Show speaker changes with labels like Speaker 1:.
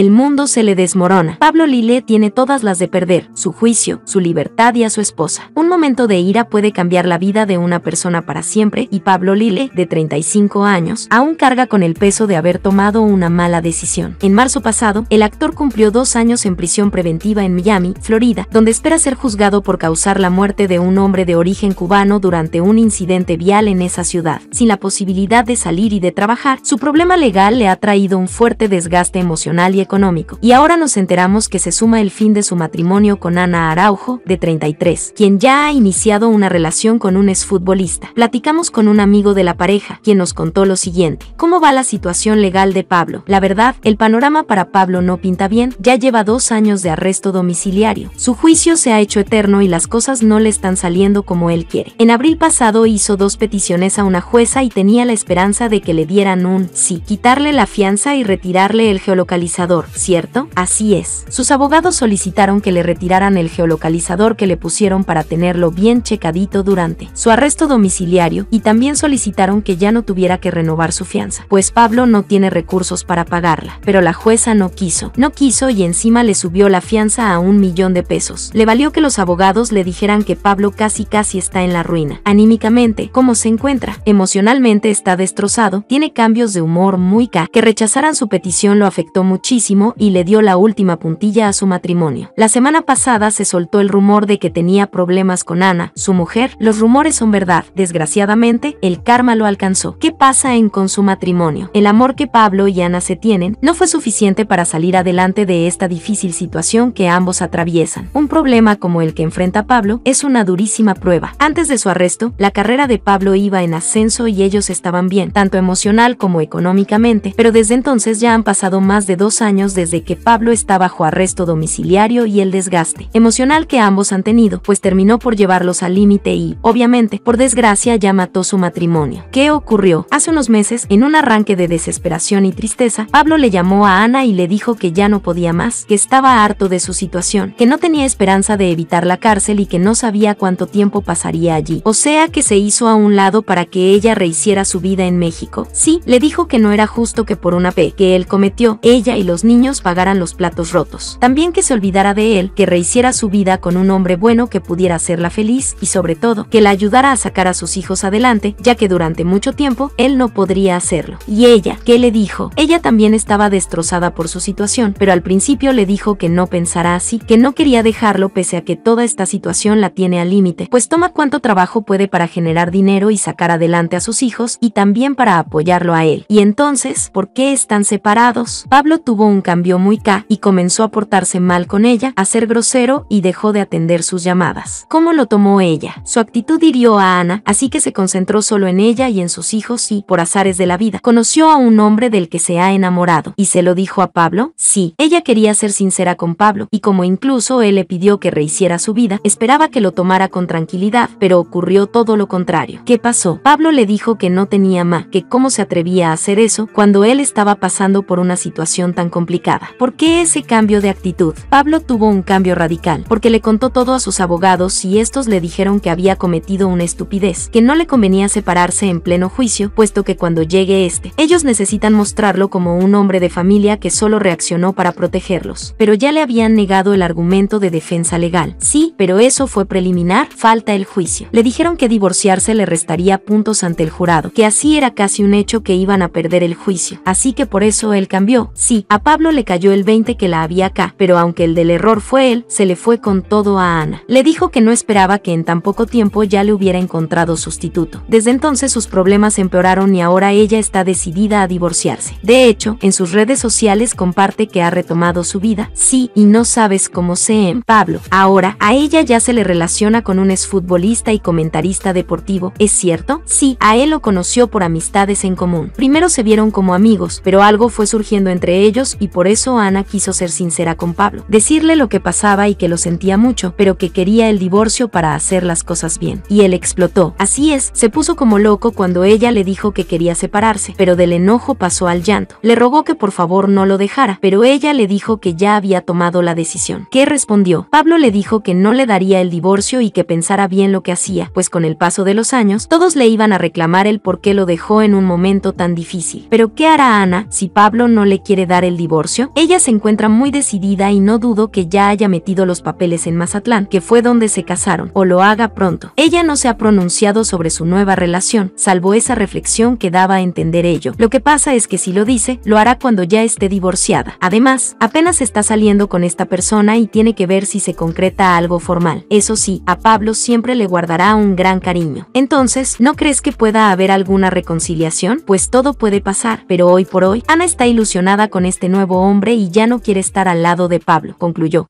Speaker 1: el mundo se le desmorona. Pablo Lille tiene todas las de perder, su juicio, su libertad y a su esposa. Un momento de ira puede cambiar la vida de una persona para siempre y Pablo Lille, de 35 años, aún carga con el peso de haber tomado una mala decisión. En marzo pasado, el actor cumplió dos años en prisión preventiva en Miami, Florida, donde espera ser juzgado por causar la muerte de un hombre de origen cubano durante un incidente vial en esa ciudad. Sin la posibilidad de salir y de trabajar, su problema legal le ha traído un fuerte desgaste emocional y económico. Y ahora nos enteramos que se suma el fin de su matrimonio con Ana Araujo, de 33, quien ya ha iniciado una relación con un exfutbolista. Platicamos con un amigo de la pareja, quien nos contó lo siguiente. ¿Cómo va la situación legal de Pablo? La verdad, el panorama para Pablo no pinta bien, ya lleva dos años de arresto domiciliario. Su juicio se ha hecho eterno y las cosas no le están saliendo como él quiere. En abril pasado hizo dos peticiones a una jueza y tenía la esperanza de que le dieran un sí, quitarle la fianza y retirarle el geolocalizador ¿cierto? Así es. Sus abogados solicitaron que le retiraran el geolocalizador que le pusieron para tenerlo bien checadito durante su arresto domiciliario y también solicitaron que ya no tuviera que renovar su fianza, pues Pablo no tiene recursos para pagarla. Pero la jueza no quiso. No quiso y encima le subió la fianza a un millón de pesos. Le valió que los abogados le dijeran que Pablo casi casi está en la ruina. Anímicamente, ¿cómo se encuentra? Emocionalmente está destrozado, tiene cambios de humor muy ca. Que rechazaran su petición lo afectó muchísimo y le dio la última puntilla a su matrimonio. La semana pasada se soltó el rumor de que tenía problemas con Ana, su mujer. Los rumores son verdad. Desgraciadamente, el karma lo alcanzó. ¿Qué pasa en con su matrimonio? El amor que Pablo y Ana se tienen no fue suficiente para salir adelante de esta difícil situación que ambos atraviesan. Un problema como el que enfrenta Pablo es una durísima prueba. Antes de su arresto, la carrera de Pablo iba en ascenso y ellos estaban bien, tanto emocional como económicamente, pero desde entonces ya han pasado más de dos años años desde que Pablo está bajo arresto domiciliario y el desgaste emocional que ambos han tenido, pues terminó por llevarlos al límite y, obviamente, por desgracia ya mató su matrimonio. ¿Qué ocurrió? Hace unos meses, en un arranque de desesperación y tristeza, Pablo le llamó a Ana y le dijo que ya no podía más, que estaba harto de su situación, que no tenía esperanza de evitar la cárcel y que no sabía cuánto tiempo pasaría allí. O sea que se hizo a un lado para que ella rehiciera su vida en México. Sí, le dijo que no era justo que por una P que él cometió, ella y los niños pagaran los platos rotos. También que se olvidara de él, que rehiciera su vida con un hombre bueno que pudiera hacerla feliz y sobre todo, que la ayudara a sacar a sus hijos adelante, ya que durante mucho tiempo él no podría hacerlo. ¿Y ella? ¿Qué le dijo? Ella también estaba destrozada por su situación, pero al principio le dijo que no pensara así, que no quería dejarlo pese a que toda esta situación la tiene al límite, pues toma cuánto trabajo puede para generar dinero y sacar adelante a sus hijos y también para apoyarlo a él. Y entonces, ¿por qué están separados? Pablo tuvo un cambio muy K y comenzó a portarse mal con ella, a ser grosero y dejó de atender sus llamadas. ¿Cómo lo tomó ella? Su actitud hirió a Ana, así que se concentró solo en ella y en sus hijos y, por azares de la vida, conoció a un hombre del que se ha enamorado. ¿Y se lo dijo a Pablo? Sí, ella quería ser sincera con Pablo, y como incluso él le pidió que rehiciera su vida, esperaba que lo tomara con tranquilidad, pero ocurrió todo lo contrario. ¿Qué pasó? Pablo le dijo que no tenía más que cómo se atrevía a hacer eso cuando él estaba pasando por una situación tan complicada complicada. ¿Por qué ese cambio de actitud? Pablo tuvo un cambio radical, porque le contó todo a sus abogados y estos le dijeron que había cometido una estupidez, que no le convenía separarse en pleno juicio, puesto que cuando llegue este, ellos necesitan mostrarlo como un hombre de familia que solo reaccionó para protegerlos. Pero ya le habían negado el argumento de defensa legal. Sí, pero eso fue preliminar, falta el juicio. Le dijeron que divorciarse le restaría puntos ante el jurado, que así era casi un hecho que iban a perder el juicio, así que por eso él cambió. Sí, Pablo le cayó el 20 que la había acá, pero aunque el del error fue él, se le fue con todo a Ana. Le dijo que no esperaba que en tan poco tiempo ya le hubiera encontrado sustituto. Desde entonces sus problemas empeoraron y ahora ella está decidida a divorciarse. De hecho, en sus redes sociales comparte que ha retomado su vida, sí, y no sabes cómo se en em, Pablo. Ahora, a ella ya se le relaciona con un exfutbolista y comentarista deportivo, ¿es cierto? Sí, a él lo conoció por amistades en común. Primero se vieron como amigos, pero algo fue surgiendo entre ellos y por eso Ana quiso ser sincera con Pablo, decirle lo que pasaba y que lo sentía mucho, pero que quería el divorcio para hacer las cosas bien. Y él explotó. Así es, se puso como loco cuando ella le dijo que quería separarse, pero del enojo pasó al llanto. Le rogó que por favor no lo dejara, pero ella le dijo que ya había tomado la decisión. ¿Qué respondió? Pablo le dijo que no le daría el divorcio y que pensara bien lo que hacía, pues con el paso de los años, todos le iban a reclamar el por qué lo dejó en un momento tan difícil. Pero ¿qué hará Ana si Pablo no le quiere dar el divorcio? divorcio, ella se encuentra muy decidida y no dudo que ya haya metido los papeles en Mazatlán, que fue donde se casaron, o lo haga pronto. Ella no se ha pronunciado sobre su nueva relación, salvo esa reflexión que daba a entender ello. Lo que pasa es que si lo dice, lo hará cuando ya esté divorciada. Además, apenas está saliendo con esta persona y tiene que ver si se concreta algo formal. Eso sí, a Pablo siempre le guardará un gran cariño. Entonces, ¿no crees que pueda haber alguna reconciliación? Pues todo puede pasar, pero hoy por hoy, Ana está ilusionada con este nuevo nuevo hombre y ya no quiere estar al lado de Pablo, concluyó.